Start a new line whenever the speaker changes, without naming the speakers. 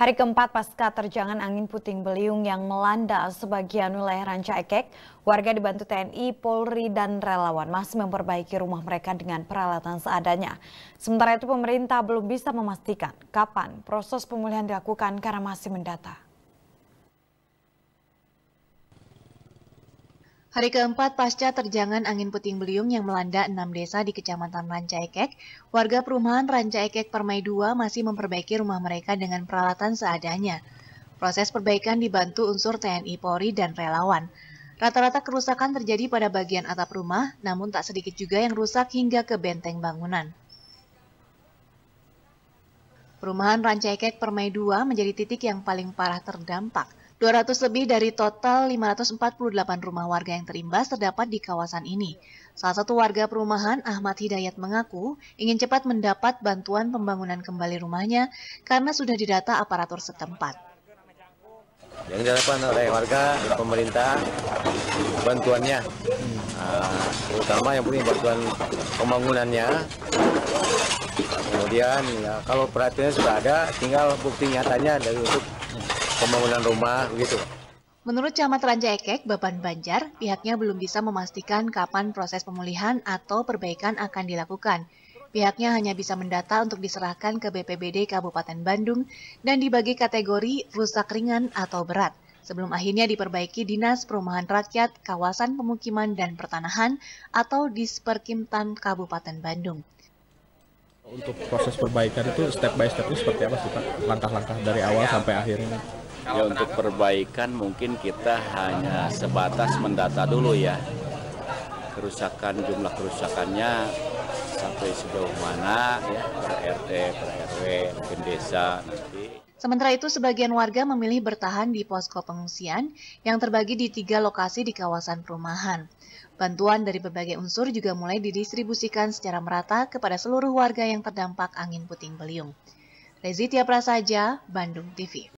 Hari keempat pasca terjangan angin puting beliung yang melanda sebagian wilayah Ranca Ekek, warga dibantu TNI, Polri, dan relawan masih memperbaiki rumah mereka dengan peralatan seadanya. Sementara itu pemerintah belum bisa memastikan kapan proses pemulihan dilakukan karena masih mendata.
Hari keempat pasca terjangan angin puting beliung yang melanda enam desa di Kecamatan Rancaekek, warga perumahan Rancaekek Permai 2 masih memperbaiki rumah mereka dengan peralatan seadanya. Proses perbaikan dibantu unsur TNI Polri dan relawan. Rata-rata kerusakan terjadi pada bagian atap rumah, namun tak sedikit juga yang rusak hingga ke benteng bangunan. Perumahan Rancaekek Permai 2 menjadi titik yang paling parah terdampak. 200 lebih dari total 548 rumah warga yang terimbas terdapat di kawasan ini. Salah satu warga perumahan, Ahmad Hidayat, mengaku ingin cepat mendapat bantuan pembangunan kembali rumahnya karena sudah didata aparatur setempat. Yang diharapkan oleh warga, pemerintah,
bantuannya, uh, terutama yang punya bantuan pembangunannya, kemudian ya, kalau perhatiannya sudah ada, tinggal bukti nyatanya dari untuk pembangunan rumah begitu.
Menurut Camat Ranja Ekek, Baban Banjar, pihaknya belum bisa memastikan kapan proses pemulihan atau perbaikan akan dilakukan. Pihaknya hanya bisa mendata untuk diserahkan ke BPBD Kabupaten Bandung dan dibagi kategori rusak ringan atau berat sebelum akhirnya diperbaiki Dinas Perumahan Rakyat, Kawasan Pemukiman dan Pertanahan atau Disperkimtan Kabupaten Bandung.
Untuk proses perbaikan itu step by step itu seperti apa sih Pak? Langkah-langkah dari awal sampai akhirnya? Ya untuk perbaikan mungkin kita hanya sebatas mendata dulu ya. Kerusakan jumlah kerusakannya sampai sejauh mana ya per RT, per RW, mungkin desa
nanti. Sementara itu, sebagian warga memilih bertahan di posko pengungsian yang terbagi di tiga lokasi di kawasan perumahan. Bantuan dari berbagai unsur juga mulai didistribusikan secara merata kepada seluruh warga yang terdampak angin puting beliung. Rezitia Prasaja, Bandung TV.